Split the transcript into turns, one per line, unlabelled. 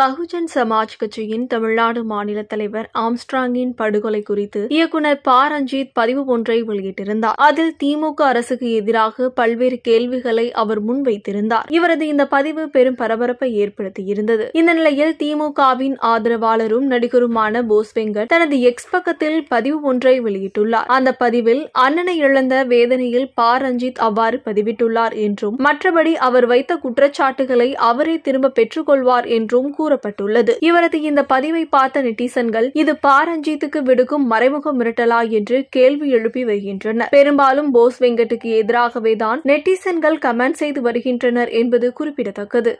பகுஜன் சமாஜ் கட்சியின் தமிழ்நாடு மாநில தலைவர் ஆம்ஸ்ட்ராங்கின் படுகொலை குறித்து இயக்குநர் ப ரஞ்சித் பதிவு ஒன்றை வெளியிட்டிருந்தார் அதில் திமுக அரசுக்கு எதிராக பல்வேறு கேள்விகளை அவர் முன்வைத்திருந்தார் இவரது இந்த பதிவு பெரும் பரபரப்பை ஏற்படுத்தியிருந்தது இந்த நிலையில் திமுகவின் ஆதரவாளரும் நடிகருமான போஸ் வெங்கட் தனது எக்ஸ் பக்கத்தில் பதிவு ஒன்றை வெளியிட்டுள்ளார் அந்த பதிவில் அண்ணனை இழந்த வேதனையில் ப ரஞ்சித் அவ்வாறு பதிவிட்டுள்ளார் என்றும் மற்றபடி அவர் வைத்த குற்றச்சாட்டுகளை அவரே திரும்ப பெற்றுக்கொள்வார் என்றும் கூறப்பட்டுள்ளது இவரது இந்த பதிவை பார்த்த நெட்டிசன்கள் இது பாரஞ்சித்துக்கு விடுக்கும் மறைமுக மிரட்டலா என்று கேள்வி எழுப்பி வருகின்றனர் பெரும்பாலும் போஸ் வெங்கட்டுக்கு எதிராகவே தான் நெட்டிசன்கள் கமெண்ட் செய்து வருகின்றனர் என்பது குறிப்பிடத்தக்கது